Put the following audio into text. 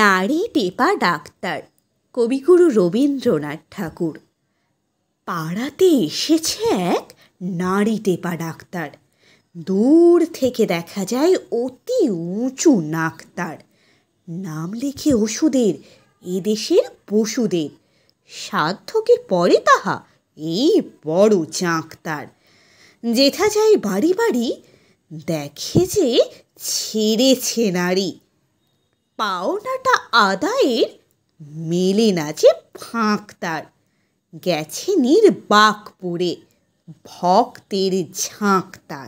নারী টেপা ডাক্তার কবিগুরু রবীন্দ্রনাথ ঠাকুর পাড়াতে এসেছে এক নারী টেপা ডাক্তার দূর থেকে দেখা যায় অতি উঁচু নাক্তার নাম লিখে ওষুধের এদেশের পশুদের সাধ্যকে পরে তাহা এই বড় চাঁকতার জেঠা যায় বাড়ি বাড়ি দেখে যে ছেড়েছে নারী পাওনাটা আদায়ের মেলে না যে ফাঁক তার গেছে নির্বাক পড়ে ভক্তের ঝাঁক তার